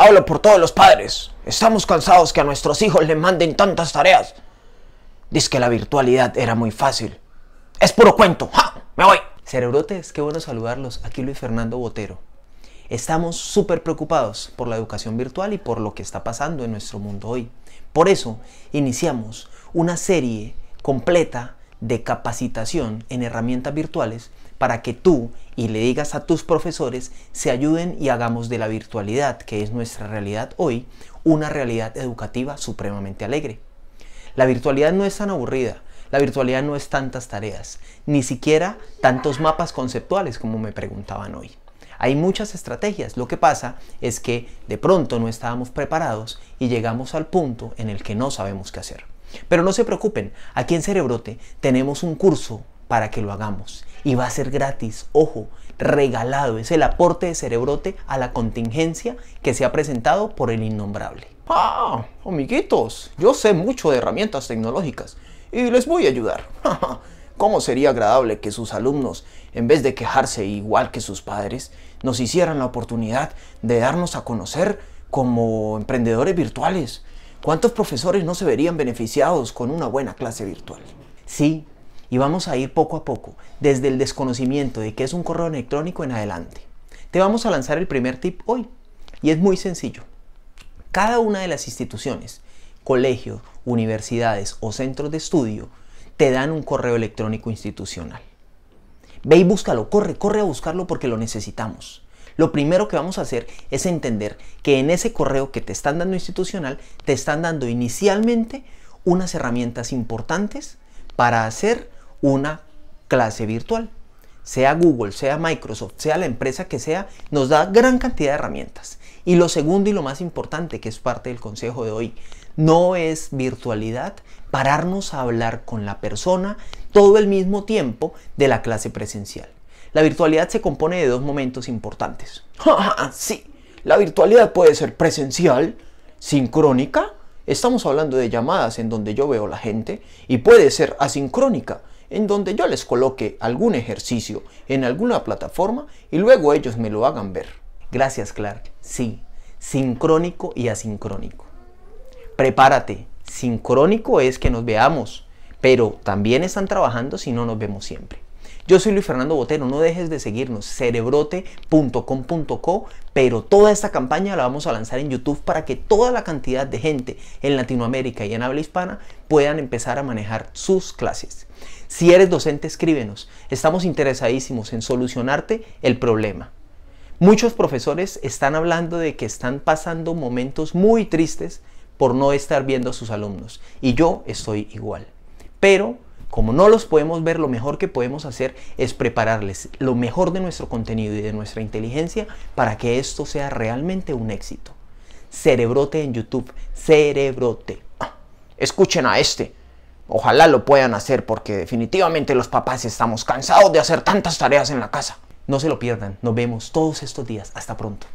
Hablo por todos los padres. Estamos cansados que a nuestros hijos le manden tantas tareas. Dice que la virtualidad era muy fácil. Es puro cuento. ¡Ja! Me voy. Cerebrotes, qué bueno saludarlos. Aquí Luis Fernando Botero. Estamos súper preocupados por la educación virtual y por lo que está pasando en nuestro mundo hoy. Por eso iniciamos una serie completa de capacitación en herramientas virtuales para que tú y le digas a tus profesores se ayuden y hagamos de la virtualidad, que es nuestra realidad hoy, una realidad educativa supremamente alegre. La virtualidad no es tan aburrida, la virtualidad no es tantas tareas, ni siquiera tantos mapas conceptuales como me preguntaban hoy. Hay muchas estrategias, lo que pasa es que de pronto no estábamos preparados y llegamos al punto en el que no sabemos qué hacer. Pero no se preocupen, aquí en Cerebrote tenemos un curso para que lo hagamos. Y va a ser gratis, ojo, regalado. Es el aporte de Cerebrote a la contingencia que se ha presentado por el innombrable. Ah, amiguitos, yo sé mucho de herramientas tecnológicas y les voy a ayudar. ¿Cómo sería agradable que sus alumnos, en vez de quejarse igual que sus padres, nos hicieran la oportunidad de darnos a conocer como emprendedores virtuales? ¿Cuántos profesores no se verían beneficiados con una buena clase virtual? Sí, y vamos a ir poco a poco, desde el desconocimiento de qué es un correo electrónico en adelante. Te vamos a lanzar el primer tip hoy y es muy sencillo. Cada una de las instituciones, colegios, universidades o centros de estudio te dan un correo electrónico institucional. Ve y búscalo, corre, corre a buscarlo porque lo necesitamos. Lo primero que vamos a hacer es entender que en ese correo que te están dando institucional, te están dando inicialmente unas herramientas importantes para hacer una clase virtual. Sea Google, sea Microsoft, sea la empresa que sea, nos da gran cantidad de herramientas. Y lo segundo y lo más importante, que es parte del consejo de hoy, no es virtualidad pararnos a hablar con la persona todo el mismo tiempo de la clase presencial. La virtualidad se compone de dos momentos importantes. Ah, ah, ah, sí, la virtualidad puede ser presencial, sincrónica, estamos hablando de llamadas en donde yo veo la gente, y puede ser asincrónica, en donde yo les coloque algún ejercicio en alguna plataforma y luego ellos me lo hagan ver. Gracias Clark. Sí, sincrónico y asincrónico. Prepárate. Sincrónico es que nos veamos, pero también están trabajando si no nos vemos siempre. Yo soy Luis Fernando Botero, no dejes de seguirnos, cerebrote.com.co, pero toda esta campaña la vamos a lanzar en YouTube para que toda la cantidad de gente en Latinoamérica y en habla hispana puedan empezar a manejar sus clases. Si eres docente, escríbenos. Estamos interesadísimos en solucionarte el problema. Muchos profesores están hablando de que están pasando momentos muy tristes por no estar viendo a sus alumnos y yo estoy igual. Pero como no los podemos ver, lo mejor que podemos hacer es prepararles lo mejor de nuestro contenido y de nuestra inteligencia para que esto sea realmente un éxito. Cerebrote en YouTube, cerebrote. escuchen a este. Ojalá lo puedan hacer porque definitivamente los papás estamos cansados de hacer tantas tareas en la casa. No se lo pierdan, nos vemos todos estos días. Hasta pronto.